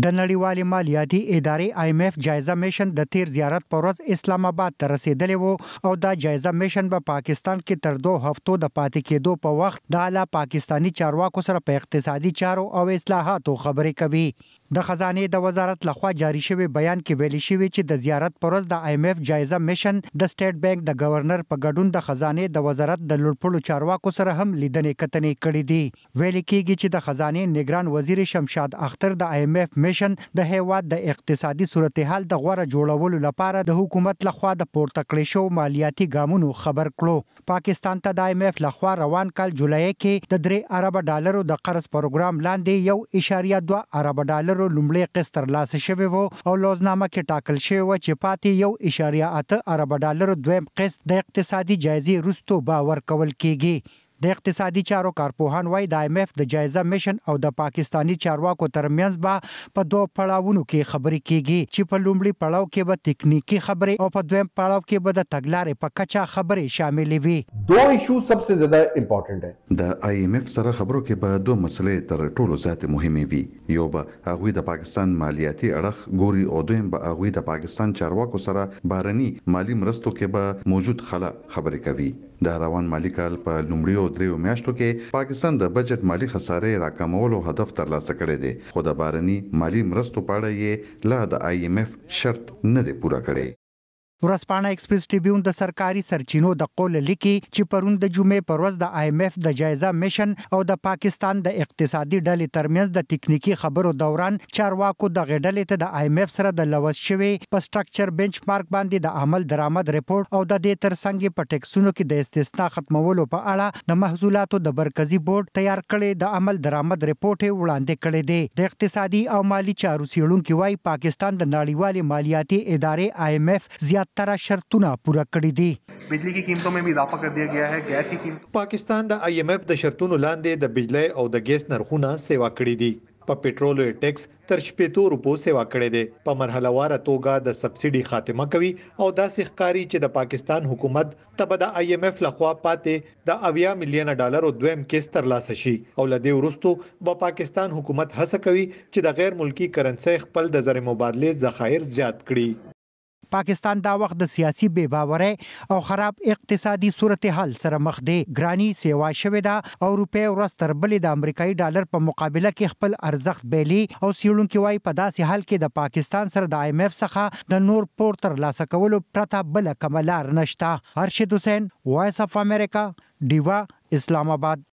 د نړیوالې مالیاتي ادارې آی ایم ایف جایزه میشن د تیر زیارت پر ورځ اسلام آباد ته رسیدلی وو او دا جایزه میشن په پاکستان کې تر دوه هفتو د پاتې کېدو په وخت د اعلی پاکستانی چارواکو سره په اقتصادي چارو او اصلاحاتو خبرې کوي د خزانه د وزارت لخوا جاری شوی بیان کې ویل شوی چې د زیارت پروز د ایم ایف جایزه میشن د سٹیټ بانک د گورنر په ګډون د خزانه د وزارت د لړپړو چارواکو سره هم لیدنې کتنې کړې دي ویل کېږي چې د خزانه نگران وزیر شمشاد اختر د ایم ایف میشن د هیواد د اقتصادي صورتحال د غوړه جوړولو لپاره د حکومت لخوا د پورته کړې شو مالیاتي ګامونو خبر کړو پاکستان ته د ایم ایف لخوا روان کال جولای کې د 3 ارب ډالرو د قرض پروګرام لاندې 1.2 ارب ډالرو ډالرو لومړی قسط ترلاسه شوی وو او لوزنامه کې ټاکل شوی و چې پاتې یو اشاریه اته ارب ډالر دویم قسط د اقتصادي جایزې وروسته باور کول کیږي د اقتصادي چارو کارپوهان وای د ایم ایف د جایزه میشن او د پاکستانی چارواکو ترمنځ به په دوه پړاوونو کې خبرې کیږي چې په لومړي پړاو کې به تکنیکی خبرې او په دویم پړاو کې به د تګلارې په کچا خبرې شامل وي دوه ایشو سبسه زیاده امپورټنت ہے د ائی ایم ایف سره خبرو کې به دوه مسلې تر ټولو زیاتې مهمه وي یو به هغه د پاکستان مالیاتي اړخ ګوري او دویم به هغه د پاکستان چارواکو سره بارني مالی مرستو کې به موجود خلا خبرې کوي دا روان مالی کال په لومړیو دریو میاشتو کې پاکستان د بجټ مالی خسارې راکمولو هدف ترلاسه کړی دی خو د بارني مالی مرستو په اړه یې لا د IMF شرط نه دی پوره کړی ورځپاڼه ایکسپریس ټریبیون د سرکاري سرچینو د قول لیکي چې پرون د جمعې پر ورځ د آی ایم ایف د جایزه میشن او د پاکستان د اقتصادي ډلې ترمنځ د ټکنیکی خبرو دوران چارواکو د غډلې ته د آی ایم ایف سره د لوس شوی په سټراکچر بنچ مارک باندې د عمل درآمد ریپورت او د دې ترڅنګ په ټیکسونو کې د استثنا ختمولو په اړه د محصولاتو د مرکزی بورډ تیار کړي د عمل درآمد ریپورت وړاندې کړي دی د اقتصادي او مالی چارو څیړونکو وايي پاکستان د نړیوال مالیاتي ادارې آی ایم ایف زیات تر شرطونه پوره کړي دي بجلی کی قیمتوں میں بھی اضافہ کر دیا گیا ہے گیس کی قیمت پاکستان د آی ایم ایف د شرطونو لاندې د بجلی او د ګیس نرخونه سیوا کړي دي په پېټرولو ټیکس تر شپېتو روپو سیوا کړي دي په مرحله واره توګه د سبسډي خاتمه کوي او داسې ښکاری چې د پاکستان حکومت تبه د آی ایم ایف لخوا پاتې د اویا ملین ډالر او دویم کیس ترلاسه شي او لدې ورستو په پاکستان حکومت هڅه کوي چې د غیر ملکی کرنسي خپل د زر مبادله ذخایر زیات کړي پاکستان دا وخت د سیاسي بے باورۍ او خراب اقتصادي صورتحال سره مخ دی ګرانی سیوا شوې ده او روپی ورځ تر بلې د امریکایي ډالر په مقابله کې خپل ارزښت بیلي او سیړونکو وايي په داسې حال کې د پاکستان سره د ایم اف څخه د نور پور تر لاسه کولو پرته بل کوملار نشته هرشد حسین وایس اف امریکا دیوا اسلام آباد